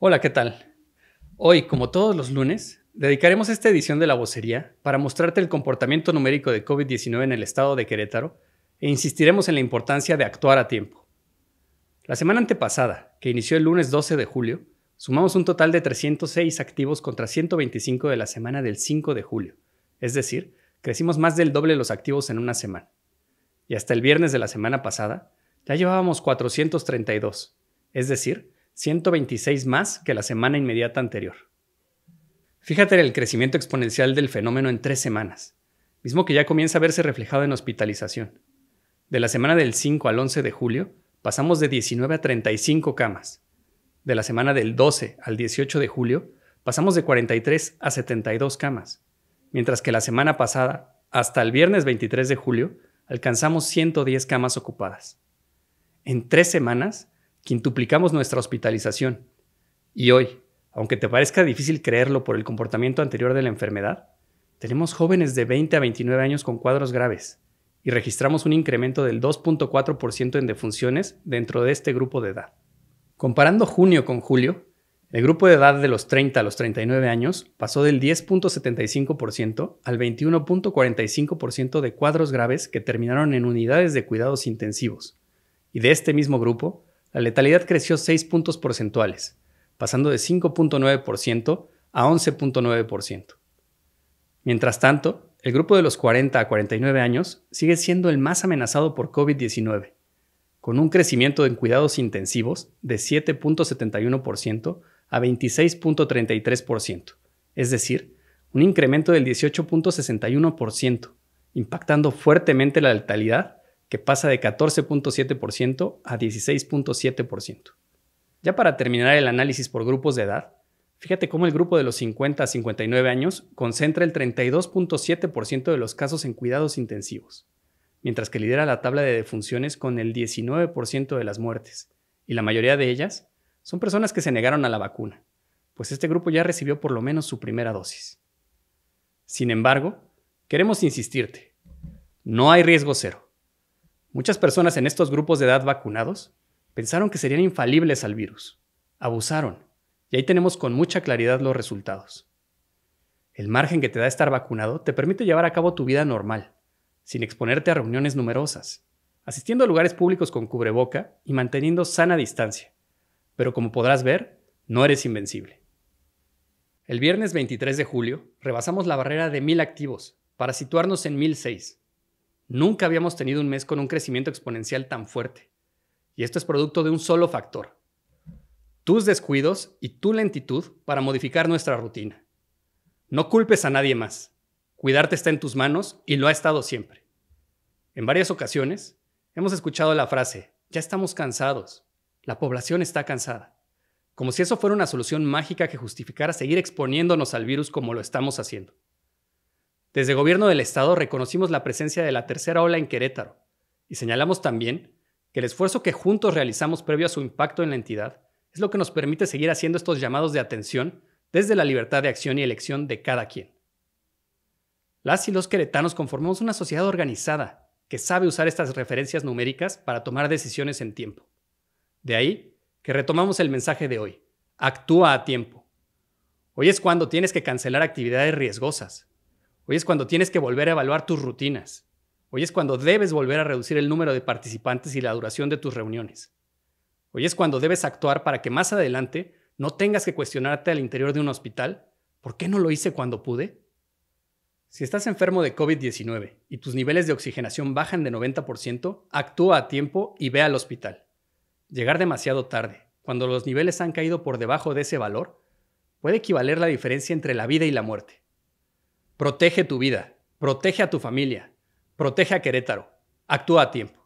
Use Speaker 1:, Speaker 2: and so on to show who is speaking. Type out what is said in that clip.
Speaker 1: Hola, ¿qué tal? Hoy, como todos los lunes, dedicaremos esta edición de la vocería para mostrarte el comportamiento numérico de COVID-19 en el estado de Querétaro e insistiremos en la importancia de actuar a tiempo. La semana antepasada, que inició el lunes 12 de julio, sumamos un total de 306 activos contra 125 de la semana del 5 de julio, es decir, crecimos más del doble los activos en una semana. Y hasta el viernes de la semana pasada, ya llevábamos 432, es decir, 126 más que la semana inmediata anterior. Fíjate el crecimiento exponencial del fenómeno en tres semanas, mismo que ya comienza a verse reflejado en hospitalización. De la semana del 5 al 11 de julio, pasamos de 19 a 35 camas. De la semana del 12 al 18 de julio, pasamos de 43 a 72 camas, mientras que la semana pasada, hasta el viernes 23 de julio, alcanzamos 110 camas ocupadas. En tres semanas, quintuplicamos nuestra hospitalización. Y hoy, aunque te parezca difícil creerlo por el comportamiento anterior de la enfermedad, tenemos jóvenes de 20 a 29 años con cuadros graves y registramos un incremento del 2.4% en defunciones dentro de este grupo de edad. Comparando junio con julio, el grupo de edad de los 30 a los 39 años pasó del 10.75% al 21.45% de cuadros graves que terminaron en unidades de cuidados intensivos. Y de este mismo grupo, la letalidad creció 6 puntos porcentuales, pasando de 5.9% a 11.9%. Mientras tanto, el grupo de los 40 a 49 años sigue siendo el más amenazado por COVID-19, con un crecimiento en cuidados intensivos de 7.71% a 26.33%, es decir, un incremento del 18.61%, impactando fuertemente la letalidad que pasa de 14.7% a 16.7%. Ya para terminar el análisis por grupos de edad, fíjate cómo el grupo de los 50 a 59 años concentra el 32.7% de los casos en cuidados intensivos, mientras que lidera la tabla de defunciones con el 19% de las muertes, y la mayoría de ellas son personas que se negaron a la vacuna, pues este grupo ya recibió por lo menos su primera dosis. Sin embargo, queremos insistirte, no hay riesgo cero. Muchas personas en estos grupos de edad vacunados pensaron que serían infalibles al virus. Abusaron. Y ahí tenemos con mucha claridad los resultados. El margen que te da estar vacunado te permite llevar a cabo tu vida normal, sin exponerte a reuniones numerosas, asistiendo a lugares públicos con cubreboca y manteniendo sana distancia. Pero como podrás ver, no eres invencible. El viernes 23 de julio rebasamos la barrera de 1000 activos para situarnos en 1006. Nunca habíamos tenido un mes con un crecimiento exponencial tan fuerte. Y esto es producto de un solo factor. Tus descuidos y tu lentitud para modificar nuestra rutina. No culpes a nadie más. Cuidarte está en tus manos y lo ha estado siempre. En varias ocasiones hemos escuchado la frase, ya estamos cansados, la población está cansada, como si eso fuera una solución mágica que justificara seguir exponiéndonos al virus como lo estamos haciendo. Desde Gobierno del Estado reconocimos la presencia de la tercera ola en Querétaro y señalamos también que el esfuerzo que juntos realizamos previo a su impacto en la entidad es lo que nos permite seguir haciendo estos llamados de atención desde la libertad de acción y elección de cada quien. Las y los queretanos conformamos una sociedad organizada que sabe usar estas referencias numéricas para tomar decisiones en tiempo. De ahí que retomamos el mensaje de hoy. Actúa a tiempo. Hoy es cuando tienes que cancelar actividades riesgosas, Hoy es cuando tienes que volver a evaluar tus rutinas. Hoy es cuando debes volver a reducir el número de participantes y la duración de tus reuniones. Hoy es cuando debes actuar para que más adelante no tengas que cuestionarte al interior de un hospital, ¿por qué no lo hice cuando pude? Si estás enfermo de COVID-19 y tus niveles de oxigenación bajan de 90%, actúa a tiempo y ve al hospital. Llegar demasiado tarde, cuando los niveles han caído por debajo de ese valor, puede equivaler la diferencia entre la vida y la muerte. Protege tu vida, protege a tu familia, protege a Querétaro. Actúa a tiempo.